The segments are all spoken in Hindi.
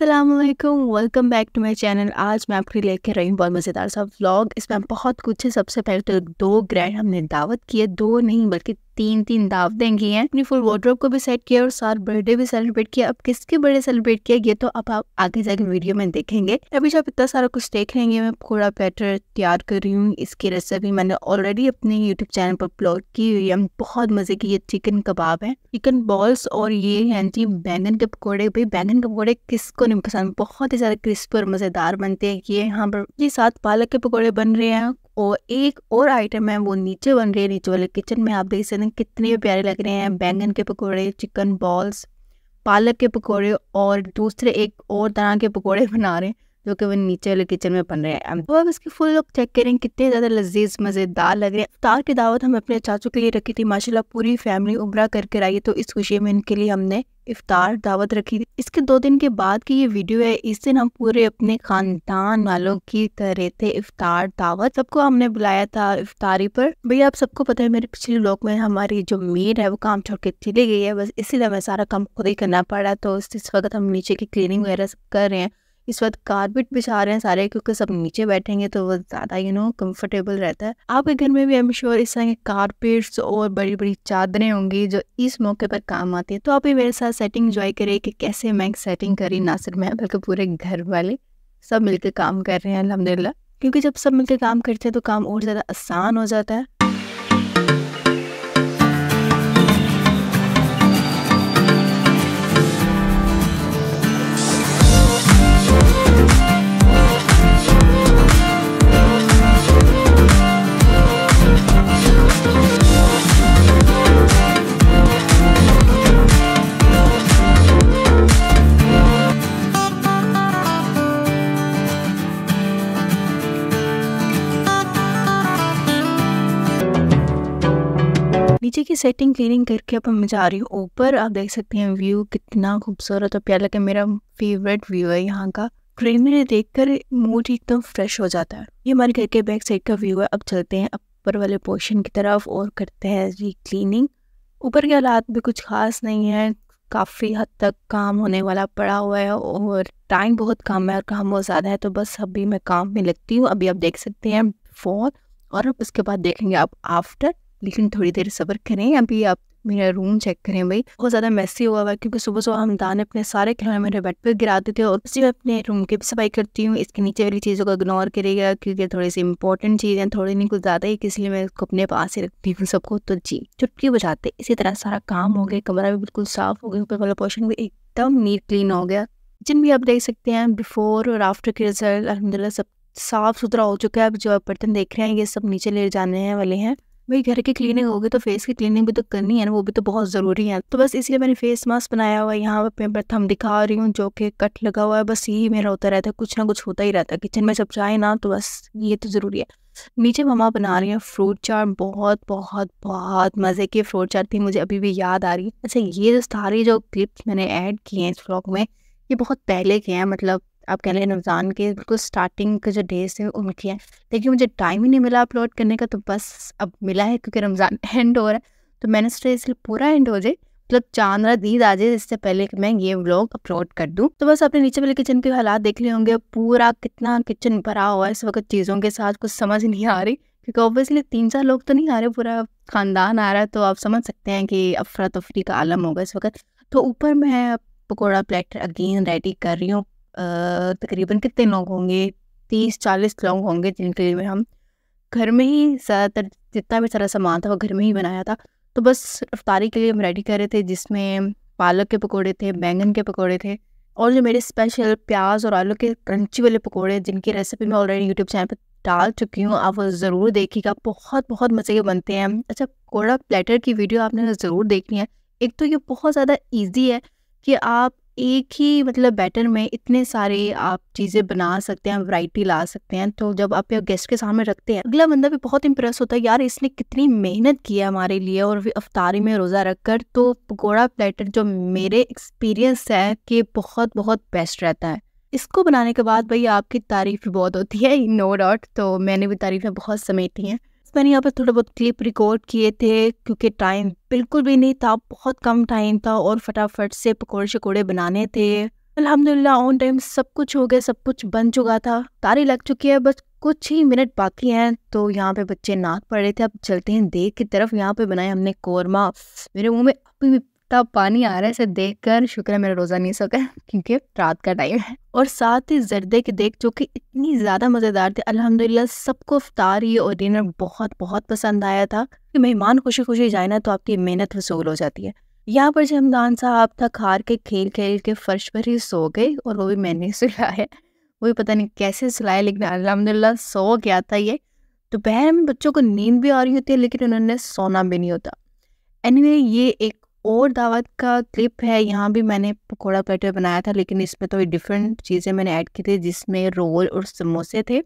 Aslam welcome back to my channel आज मैं आपके लिए लेकर रही हूँ बहुत मज़ेदार सा व्लॉग इसमें बहुत कुछ है सबसे पहले तो दो ग्रैंड हमने दावत किए दो नहीं बल्कि तीन तीन दावतें की है अपनी फुल वार्ड्रोप को भी सेट किया और साथ बर्थडे भी सेलिब्रेट किया अब किसके बर्थडे सेलिब्रेट किया ये तो अब आप आगे जाके वीडियो में देखेंगे अभी जब इतना सारा कुछ देख लेंगे मैं थोड़ा बैटर तैयार कर रही हूँ इसकी रेसिपी मैंने ऑलरेडी अपने यूट्यूब चैनल पर अपलोड की हुई है बहुत मजे की ये चिकन कबाब है चिकन बॉल्स और ये है जी बैंगन के पकौड़े भाई बैंगन के पकौड़े किसको नहीं पसंद बहुत ही ज्यादा क्रिस्पी और मजेदार बनते हैं ये यहाँ पर ये साथ पालक के पकौड़े बन रहे हैं और एक और आइटम है वो नीचे बन रही है नीचे वाले किचन में आप देख सकते हैं कितने प्यारे लग रहे हैं बैंगन के पकौड़े चिकन बॉल्स पालक के पकौड़े और दूसरे एक और तरह के पकौड़े बना रहे हैं जो कि वो नीचे वाले किचन में बन रहे हैं तो इसकी फुल लुक चेक करें कितने ज़्यादा लजीज मज़ेदार लग रहे हैं तार की दावत हम अपने चाचू के लिए रखी थी माशाल्लाह पूरी फैमिली उम्र करके आई तो इस खुशी में इनके लिए हमने इफ्तार दावत रखी थी इसके दो दिन के बाद की ये वीडियो है इस दिन हम पूरे अपने खानदान वालों की तरह थे इफ्तार दावत सबको हमने बुलाया था इफ्तारी पर भैया आप सबको पता है मेरे पिछले ब्लॉक में हमारी जो मेड है वो काम छोड़ के चली गई है बस इसीलिए हमें सारा काम खुद ही करना पड़ा तो इस वक्त हम नीचे की क्लीनिंग वगैरह कर रहे हैं इस वक्त कारपेट बिछा रहे हैं सारे क्योंकि सब नीचे बैठेंगे तो वो ज़्यादा यू नो कंफर्टेबल रहता है आपके घर में भी आई एम श्योर इस तरह के कारपेट्स और बड़ी बड़ी चादरें होंगी जो इस मौके पर काम आती है तो आप भी मेरे साथ सेटिंग इंजॉय करें कि कैसे मैं सेटिंग करी ना सिर्फ मैं बल्कि पूरे घर वाले सब मिलकर काम कर रहे हैं अलहमदिल्ला क्योंकि जब सब मिलकर काम करते हैं तो काम और ज़्यादा आसान हो जाता है नीचे की सेटिंग क्लीनिंग करके अब मैं जा रही हूँ ऊपर आप देख सकते हैं व्यू कितना खूबसूरत और प्यारा लगा मेरा फेवरेट व्यू है यहाँ का ग्रीनरी देख कर मूड एकदम फ्रेश हो जाता है ये हमारे घर के बैक साइड का व्यू है अब चलते हैं अपर वाले पोर्शन की तरफ और करते हैं जी क्लीनिंग ऊपर के हालात भी कुछ खास नहीं है काफ़ी हद तक काम होने वाला पड़ा हुआ है और टाइम बहुत कम है और काम बहुत ज़्यादा है तो बस अभी मैं काम में लगती हूँ अभी आप देख सकते हैं फोन और उसके बाद देखेंगे आप आफ्टर लेकिन थोड़ी देर सब्र करें अभी आप मेरा रूम चेक करें भाई बहुत ज़्यादा मैसी हुआ हुआ क्योंकि सुबह सुबह हम दान अपने सारे खिलौने मेरे बेड पर गिरा देते हैं और उसी मैं अपने रूम की भी सफाई करती हूँ इसके नीचे वाली चीज़ों को इग्नोर करेगा क्योंकि थोड़ी सी इंपॉर्टेंट चीज़ है थोड़ी नहीं कुछ ज़्यादा ही इसलिए मैं उसको अपने पास ही रखती हूँ सबको तो जी चुटकी बजाते इसी तरह सारा काम हो गया कमरा भी बिल्कुल साफ हो गया ऊपर वाला पोर्शन भी एकदम नीट क्लीन हो गया किचन भी आप देख सकते हैं बिफोर और आफ्टर के रिजल्ट अलहमदिल्ला सब साफ़ सुथरा हो चुका है अब जो आप बर्तन देख रहे हैं ये सब नीचे ले जाने वाले हैं भाई घर की क्लीनिंग हम्म। होगी तो फेस की क्लीनिंग भी तो करनी है ना वो भी तो बहुत ज़रूरी है तो बस इसलिए मैंने फेस मास्क बनाया हुआ है यहाँ पे मैं थम दिखा रही हूँ जो कि कट लगा हुआ है बस यही मेरा होता रहता है कुछ ना कुछ होता ही रहता है किचन में जब जाए ना तो बस ये तो ज़रूरी है नीचे ममा बना रही हैं फ्रूट चाट बहुत बहुत बहुत मज़े की फ्रूट चाट थी मुझे अभी भी याद आ रही है अच्छा ये जो सारी जो क्लिप्स मैंने ऐड किए हैं इस फ्लॉक में ये बहुत पहले के हैं मतलब आप कह लें रमज़ान के बिल्कुल स्टार्टिंग के जो डेज वो उनकी हैं लेकिन मुझे टाइम ही नहीं मिला अपलोड करने का तो बस अब मिला है क्योंकि रमज़ान एंड हो रहा है तो मैंने सोचा इसलिए पूरा एंड हो जाए मतलब चांद रात ईद आ जाए इससे पहले कि मैं ये व्लॉग अपलोड कर दूं तो बस अपने नीचे वाले किचन के हालात देख लिए होंगे पूरा कितना किचन भरा हुआ है इस वक्त चीज़ों के साथ कुछ समझ नहीं आ रही क्योंकि ऑब्वियसली तीन चार लोग तो नहीं आ रहे पूरा खानदान आ रहा है तो आप समझ सकते हैं कि अफरा तफरी का आलम होगा इस वक्त तो ऊपर मैं पकौड़ा प्लेटर अगेन रेडी कर रही हूँ तकरीबन कितने लोग होंगे तीस चालीस लोग होंगे जिनके लिए हम घर में ही ज़्यादातर जितना भी सारा सामान था वो घर में ही बनाया था तो बस रफ्तारी के लिए हम रेडी कर रहे थे जिसमें पालक के पकौड़े थे बैंगन के पकौड़े थे और जो मेरे स्पेशल प्याज और आलू के क्रंची वाले पकौड़े जिनकी रेसिपी मैं ऑलरेडी यूट्यूब चैनल पर डाल चुकी हूँ आप ज़रूर देखिएगा बहुत बहुत मज़े के बनते हैं अच्छा पकौड़ा प्लेटर की वीडियो आपने ज़रूर देखनी है एक तो ये बहुत ज़्यादा ईजी है कि आप एक ही मतलब बैटर में इतने सारे आप चीज़ें बना सकते हैं वैरायटी ला सकते हैं तो जब आप गेस्ट के सामने रखते हैं अगला बंदा भी बहुत इंप्रेस होता है यार इसने कितनी मेहनत की है हमारे लिए और अफ्तारी में रोज़ा रखकर तो पकौड़ा प्लेटर जो मेरे एक्सपीरियंस है कि बहुत बहुत बेस्ट रहता है इसको बनाने के बाद भाई आपकी तारीफ बहुत होती है नो डाउट तो मैंने भी तारीफें बहुत समेटी हैं मैंने यहाँ पर थोड़ा बहुत क्लिप रिकॉर्ड किए थे क्योंकि टाइम बिल्कुल भी नहीं था बहुत कम टाइम था और फटाफट से पकौड़े शकोड़े बनाने थे अलहमदिल्ला ऑन टाइम सब कुछ हो गया सब कुछ बन चुका था तारी लग चुकी है बस कुछ ही मिनट बाकी हैं तो यहाँ पे बच्चे नाक पड़ रहे थे अब चलते हैं देख की तरफ यहाँ पे बनाए हमने कौरमा मेरे मुंह में अभी भी इतना पानी आ रहा है इसे देख कर शुक्र है मेरा रोज़ा नहीं सका क्योंकि रात का टाइम है और साथ ही जर्दे की देख जो कि इतनी ज़्यादा मज़ेदार थी अलहमदिल्ला सबको अफ्तार ये और डिनर बहुत बहुत पसंद आया था कि मेहमान खुशी खुशी जाए ना तो आपकी मेहनत वसूल हो जाती है यहाँ पर जमदान साहब थक हार के खेल खेल के फर्श पर ही सो गए और वो भी मैंने सुलाया वो भी पता नहीं कैसे सुलाया लेकिन अलहमदिल्ला सो गया था ये दोपहर में बच्चों को नींद भी आ रही होती है लेकिन उन्होंने सोना भी नहीं होता एनीवे anyway, ये एक और दावत का क्लिप है यहाँ भी मैंने पकौड़ा प्लेटर बनाया था लेकिन इसमें तो डिफरेंट चीज़ें मैंने ऐड की थी जिसमें रोल और समोसे थे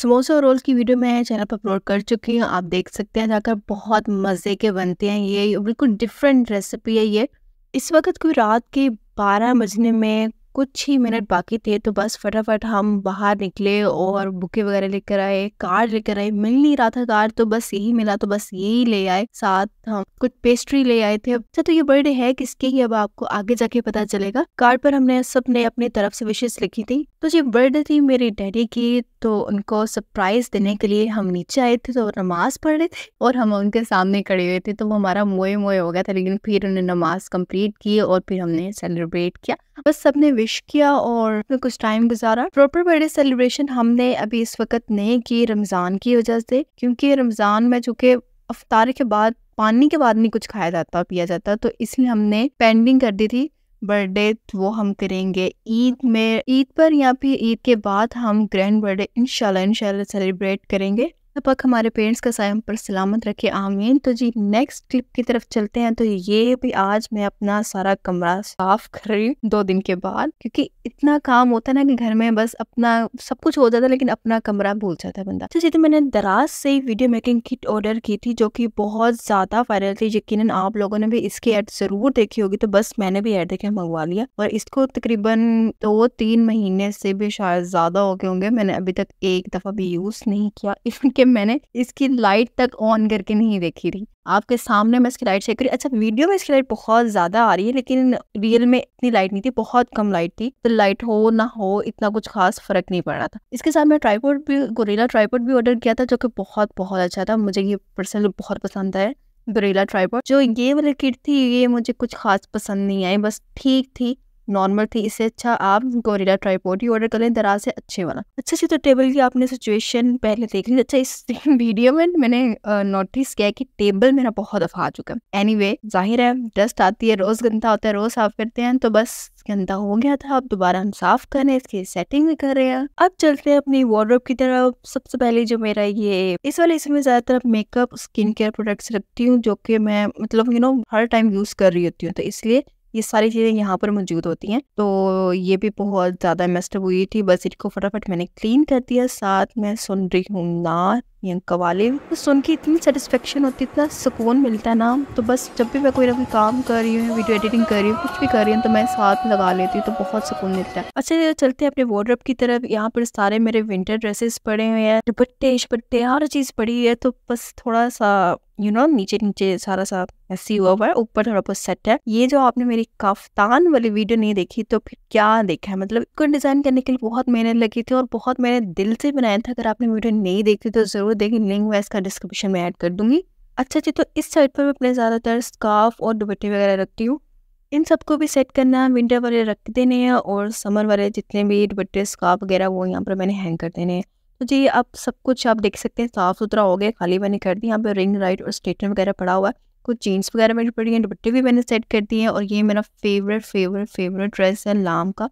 समोसे और रोल की वीडियो मैं चैनल पर अपलोड कर चुकी हूँ आप देख सकते हैं जाकर बहुत मज़े के बनते हैं ये बिल्कुल डिफरेंट रेसिपी है ये इस वक्त कोई रात के बारह बजने में कुछ ही मिनट बाकी थे तो बस फटाफट हम बाहर निकले और बुके वगैरह लेकर आए कार्ड लेकर आए मिल नहीं रहा था कार्ड तो बस यही मिला तो बस यही ले आए साथ हम कुछ पेस्ट्री ले आए थे अच्छा तो ये बर्थडे है किसके ही अब आपको आगे जाके पता चलेगा कार्ड पर हमने सबने अपनी तरफ से विशेष लिखी थी तो ये बर्थडे थी मेरे डैडी की तो उनको सरप्राइज़ देने के लिए हम नीचे आए थे तो नमाज़ पढ़ रहे थे और हम उनके सामने खड़े हुए थे तो वो हमारा मोए मोए हो गया था लेकिन फिर उन्होंने नमाज़ कंप्लीट की और फिर हमने सेलिब्रेट किया बस सबने विश किया और कुछ टाइम गुजारा प्रॉपर बर्थडे सेलिब्रेशन हमने अभी इस वक्त नहीं की रमज़ान की वजह से क्योंकि रमज़ान में चूँकि अफ्तार के बाद पानी के बाद नहीं कुछ खाया जाता पिया जाता तो इसलिए हमने पेंडिंग कर दी थी बर्थडे तो वो हम करेंगे ईद में ईद पर या फिर ईद के बाद हम ग्रैंड बर्थडे इंशाल्लाह इंशाल्लाह सेलिब्रेट करेंगे पक हमारे पेरेंट्स का साय पर सलामत रखे आमीन तो जी नेक्स्ट क्लिप की तरफ चलते हैं तो ये भी आज मैं अपना सारा कमरा साफ कर रही हूँ दो दिन के बाद क्योंकि इतना काम होता है ना कि घर में बस अपना सब कुछ हो जाता है लेकिन अपना कमरा भूल जाता है बंदा तो जी तो मैंने दराज से वीडियो मेकिंग किट ऑर्डर की थी जो कि बहुत ज्यादा वायरल थी यकीन आप लोगों ने भी इसकी एड जरूर देखी होगी तो बस मैंने भी एड देखे मंगवा लिया और इसको तकरीबन दो तीन महीने से भी शायद ज्यादा हो गए होंगे मैंने अभी तक एक दफा भी यूज नहीं किया इनके मैंने इसकी लाइट तक ऑन करके नहीं देखी थी आपके सामने मैं इसकी लाइट चेक करी अच्छा वीडियो में इसकी लाइट बहुत ज़्यादा आ रही है लेकिन रियल में इतनी लाइट नहीं थी बहुत कम लाइट थी तो लाइट हो ना हो इतना कुछ खास फर्क नहीं पड़ रहा था इसके साथ मैं ट्राईपोर्ट भी गोरेला ट्राईपोर्ट भी ऑर्डर किया था जो कि बहुत बहुत अच्छा था मुझे ये पर्सनल बहुत पसंद है गोरेला ट्राईपोर्ट जो ये वाली किट थी ये मुझे कुछ खास पसंद नहीं आई बस ठीक थी नॉर्मल थी इससे अच्छा आप गोरिला ट्राईपोर्ट ही ऑर्डर करें दराज से अच्छे वाला अच्छा सी तो टेबल की आपने सिचुएशन पहले देख ली अच्छा इस वीडियो में मैंने नोटिस किया कि टेबल मेरा बहुत दफा आ चुका है एनीवे जाहिर है डस्ट आती है रोज गंदा होता है रोज साफ करते हैं तो बस गंदा हो गया था अब दोबारा हम साफ कर रहे हैं इसकी सेटिंग भी कर रहे हैं अब चलते हैं अपनी वार्ड्रोप की तरफ सबसे पहले जो मेरा ये इस वाले इसमें ज्यादातर मेकअप स्किन केयर प्रोडक्ट्स रखती हूँ जो कि मैं मतलब यू नो हर टाइम यूज कर रही होती हूँ तो इसलिए ये सारी चीज़ें यहाँ पर मौजूद होती हैं तो ये भी बहुत ज़्यादा मेस्टअप हुई थी बस इसको फटाफट मैंने क्लीन कर दिया साथ में सुन रही हूँ ना प्रियंका कवाले तो सुन के इतनी सेटिस्फेक्शन होती है इतना सुकून मिलता है ना तो बस जब भी मैं कोई ना कोई काम कर रही हूँ वीडियो एडिटिंग कर रही हूँ कुछ भी कर रही हूँ तो मैं साथ लगा लेती हूँ तो बहुत सुकून मिलता है अच्छा चलते हैं अपने वार्ड्रप की तरफ यहाँ पर सारे मेरे विंटर ड्रेसेस पड़े हुए हैं दुपट्टे शपट्टे हर चीज़ पड़ी है तो बस थोड़ा सा यू नो नीचे नीचे सारा सा ऐसी हुआ हुआ है ऊपर थोड़ा बहुत सेट है ये जो आपने मेरी काफ्तान वाली वीडियो नहीं देखी तो फिर क्या देखा है मतलब इसको डिज़ाइन करने के लिए बहुत मेहनत लगी थी और बहुत मैंने दिल से बनाया था अगर आपने वीडियो नहीं देखी तो ज़रूर वो देखें लिंक मैं इसका डिस्क्रिप्शन में ऐड कर दूंगी अच्छा जी तो इस साइड पर मैं अपने ज़्यादातर स्काफ और दुपट्टे वगैरह रखती हूँ इन सबको भी सेट करना विंटर वाले रख देने हैं और समर वाले जितने भी दुपट्टे स्काफ वगैरह वो यहाँ पर मैंने हैंग कर देने हैं तो जी आप सब कुछ आप देख सकते हैं साफ़ सुथरा हो गया खाली मैंने कर दी यहाँ पर रिंग राइट और स्ट्रेटनर वगैरह पड़ा हुआ है कुछ जीन्स वगैरह मेरी पड़ी हैं दुपट्टे भी मैंने सेट कर दिए हैं और ये मेरा फेवरेट फेवरेट फेवरेट ड्रेस है लाम का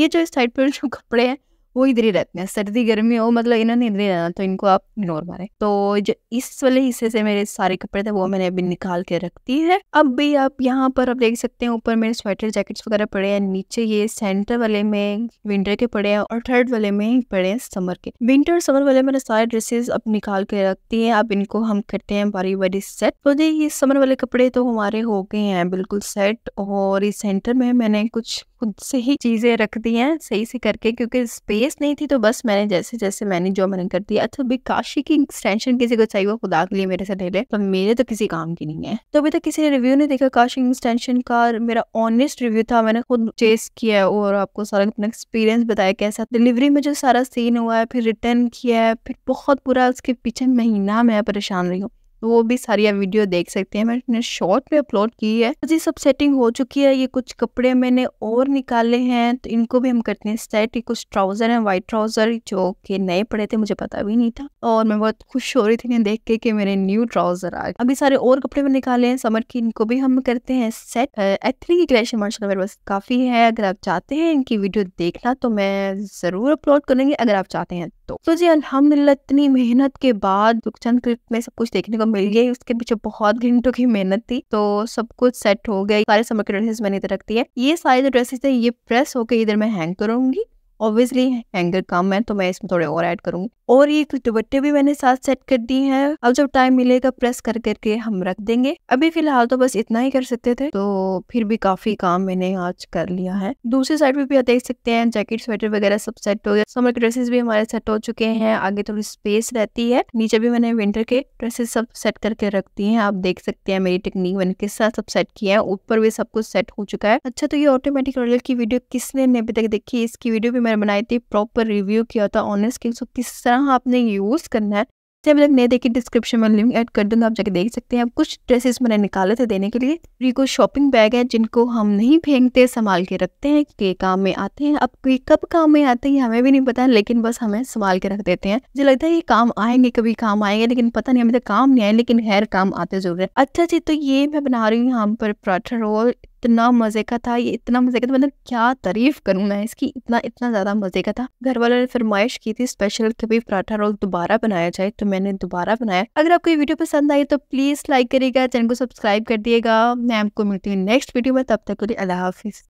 ये जो इस साइड पर जो कपड़े हैं वो इधर ही रहते हैं सर्दी गर्मी हो मतलब इन्होंने इधर ही रहना तो इनको आप इग्नोर मारे तो जो इस वाले हिस्से से मेरे सारे कपड़े थे वो मैंने अभी निकाल के रख दिए है अब भी आप यहाँ पर आप देख सकते हैं ऊपर मेरे स्वेटर जैकेट्स वगैरह पड़े हैं नीचे ये सेंटर वाले में विंटर के पड़े हैं और थर्ड वाले में पड़े हैं समर के विंटर समर वाले मेरे सारे ड्रेसेस अब निकाल के रखती है अब इनको हम करते हैं बारी बारी सेट तो ये समर वाले कपड़े तो हमारे हो गए हैं बिल्कुल सेट और इस सेंटर में मैंने कुछ खुद से ही चीज़ें रख दी हैं सही से करके क्योंकि स्पेस नहीं थी तो बस मैंने जैसे जैसे मैंने जो मैंने कर दिया अच्छा भी काशी की एक्सटेंशन किसी को चाहिए वो खुदा के लिए मेरे से ले ले पर मेरे तो किसी काम की नहीं है तो अभी तक किसी ने रिव्यू नहीं देखा काशी एक्सटेंशन का मेरा ऑनेस्ट रिव्यू था मैंने खुद चेस किया है और आपको सारा अपना एक्सपीरियंस बताया कैसा डिलीवरी में जो सारा सीन हुआ है फिर रिटर्न किया है फिर बहुत बुरा उसके पीछे महीना मैं परेशान रही हूँ वो भी सारी आप वीडियो देख सकते हैं मैंने शॉर्ट में अपलोड की है जी सब सेटिंग हो चुकी है ये कुछ कपड़े मैंने और निकाले हैं तो इनको भी हम करते हैं सेट ये कुछ ट्राउज़र हैं वाइट ट्राउज़र जो कि नए पड़े थे मुझे पता भी नहीं था और मैं बहुत खुश हो रही थी इन्हें देख के कि मेरे न्यू ट्राउज़र आ गए अभी सारे और कपड़े में निकाले हैं समर की इनको भी हम करते हैं सेट एथली की कलेक्शन मार्शल मेरे पास काफ़ी है अगर आप चाहते हैं इनकी वीडियो देखना तो मैं ज़रूर अपलोड करूंगी अगर आप चाहते हैं तो तो जी अलहमदिल्ला इतनी मेहनत के बाद चंद क्लिप में सब कुछ देखने को मिल गया उसके पीछे बहुत घंटों की मेहनत थी तो सब कुछ सेट हो गया सारे समर के ड्रेसेस मैंने इधर रख है ये सारे जो ड्रेसेस है ये प्रेस होकर इधर मैं हैंग करूंगी ऑब्वियसली हैंगर कम है तो मैं इसमें थोड़े और ऐड करूंगी और ये दुपट्टे भी मैंने साथ सेट कर दिए हैं अब जब टाइम मिलेगा प्रेस कर करके हम रख देंगे अभी फिलहाल तो बस इतना ही कर सकते थे तो फिर भी काफी काम मैंने आज कर लिया है दूसरी साइड पे भी देख सकते हैं जैकेट स्वेटर वगैरह सब सेट हो गया समर के ड्रेसेस भी हमारे सेट हो चुके हैं आगे थोड़ी स्पेस रहती है नीचे भी मैंने विंटर के ड्रेसेस सब सेट करके रख दिए हैं आप देख सकते हैं मेरी टेक्निक मैंने किस तरह सब सेट किया है ऊपर भी सब कुछ सेट हो चुका है अच्छा तो ये ऑटोमेटिक रोलर की वीडियो किसने अभी तक देखी इसकी वीडियो भी मैंने बनाई थी प्रॉपर रिव्यू किया था ऑन स्किल सो किस तरह आपने यूज़ करना है जब अभी तक नहीं देखी डिस्क्रिप्शन में लिंक ऐड कर दूंगा तो आप जाके देख सकते हैं अब कुछ ड्रेसेस मैंने निकाले थे देने के लिए ये को शॉपिंग बैग है जिनको हम नहीं फेंकते संभाल के रखते हैं के काम में आते हैं अब कोई कब काम में आते हैं हमें भी नहीं पता लेकिन बस हमें संभाल के रख देते हैं मुझे लगता है ये काम आएंगे कभी काम आएंगे लेकिन पता नहीं हमें तो काम नहीं आए लेकिन हेयर काम आते जरूर है अच्छा जी तो ये मैं बना रही हूँ यहाँ पर पराठा रोल इतना मज़े का था ये इतना मज़े का था मतलब क्या तारीफ़ करूँ मैं इसकी इतना इतना ज़्यादा मज़े का था घर वालों ने फरमाइश की थी स्पेशल कभी पराठा रोल दोबारा बनाया जाए तो मैंने दोबारा बनाया अगर आपको ये वीडियो पसंद आई तो प्लीज़ लाइक करिएगा चैनल को सब्सक्राइब कर दिएगा मैं आपको मिलती हूँ नेक्स्ट वीडियो में तब तक के लिए अल्लाह हाफिज़